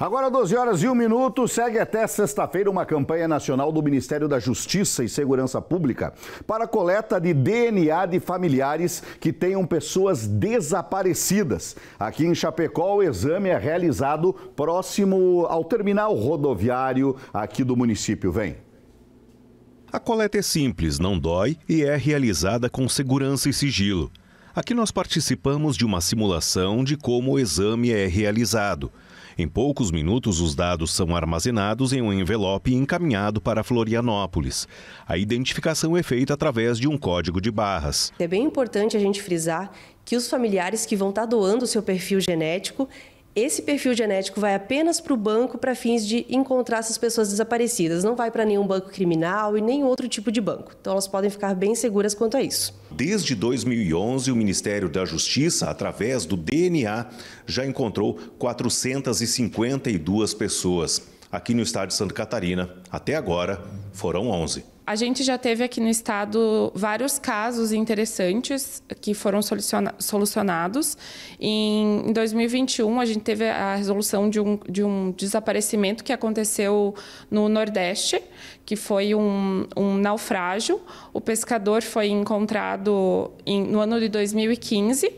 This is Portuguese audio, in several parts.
Agora, 12 horas e 1 minuto, segue até sexta-feira uma campanha nacional do Ministério da Justiça e Segurança Pública para coleta de DNA de familiares que tenham pessoas desaparecidas. Aqui em Chapecó, o exame é realizado próximo ao terminal rodoviário aqui do município. Vem. A coleta é simples, não dói e é realizada com segurança e sigilo. Aqui nós participamos de uma simulação de como o exame é realizado. Em poucos minutos, os dados são armazenados em um envelope e encaminhado para Florianópolis. A identificação é feita através de um código de barras. É bem importante a gente frisar que os familiares que vão estar doando o seu perfil genético esse perfil genético vai apenas para o banco para fins de encontrar essas pessoas desaparecidas, não vai para nenhum banco criminal e nem outro tipo de banco. Então elas podem ficar bem seguras quanto a isso. Desde 2011, o Ministério da Justiça, através do DNA, já encontrou 452 pessoas. Aqui no estado de Santa Catarina, até agora, foram 11. A gente já teve aqui no estado vários casos interessantes que foram solucionados. Em 2021, a gente teve a resolução de um, de um desaparecimento que aconteceu no Nordeste, que foi um, um naufrágio. O pescador foi encontrado em, no ano de 2015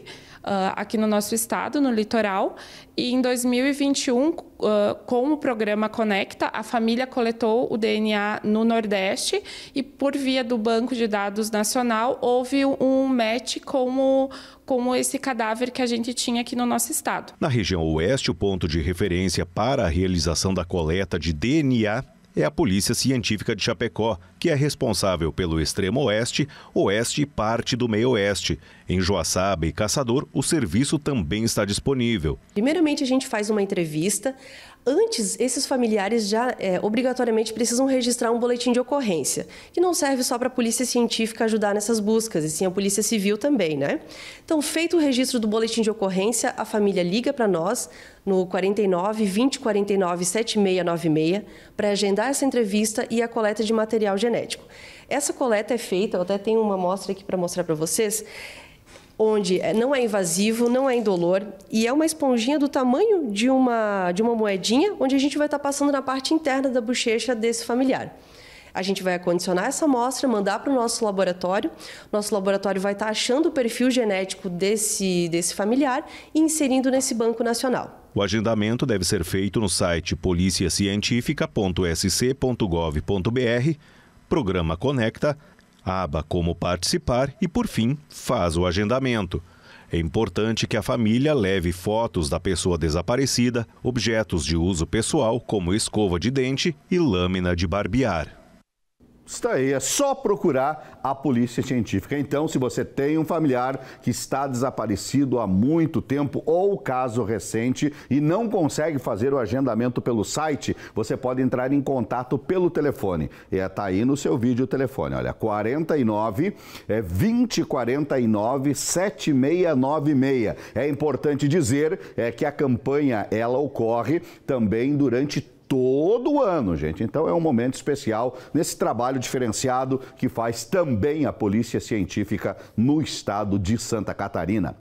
ah, aqui no nosso estado, no litoral. E em 2021, uh, ah, com o programa Conecta, a família coletou o DNA no Nordeste e, por via do Banco de Dados Nacional, houve um match o com esse cadáver que a gente tinha aqui no nosso estado. Na região Oeste, o ponto de referência para a realização da coleta de DNA é a Polícia Científica de Chapecó, que é responsável pelo extremo oeste, oeste e parte do meio oeste. Em Joaçaba e Caçador, o serviço também está disponível. Primeiramente, a gente faz uma entrevista. Antes, esses familiares já é, obrigatoriamente precisam registrar um boletim de ocorrência, que não serve só para a polícia científica ajudar nessas buscas, e sim a polícia civil também, né? Então, feito o registro do boletim de ocorrência, a família liga para nós no 49 20 49 7696 para agendar essa entrevista e a coleta de material genético genético. Essa coleta é feita, eu até tenho uma amostra aqui para mostrar para vocês, onde é, não é invasivo, não é indolor e é uma esponjinha do tamanho de uma, de uma moedinha, onde a gente vai estar tá passando na parte interna da bochecha desse familiar. A gente vai acondicionar essa amostra, mandar para o nosso laboratório. Nosso laboratório vai estar tá achando o perfil genético desse, desse familiar e inserindo nesse banco nacional. O agendamento deve ser feito no site policiacientifica.sc.gov.br Programa Conecta, aba Como Participar e, por fim, faz o agendamento. É importante que a família leve fotos da pessoa desaparecida, objetos de uso pessoal, como escova de dente e lâmina de barbear. Está aí, é só procurar a polícia científica. Então, se você tem um familiar que está desaparecido há muito tempo ou caso recente e não consegue fazer o agendamento pelo site, você pode entrar em contato pelo telefone. E é, tá aí no seu vídeo o telefone, olha, 49 é 2049 7696. É importante dizer é que a campanha ela ocorre também durante todo ano, gente. Então é um momento especial nesse trabalho diferenciado que faz também a Polícia Científica no estado de Santa Catarina.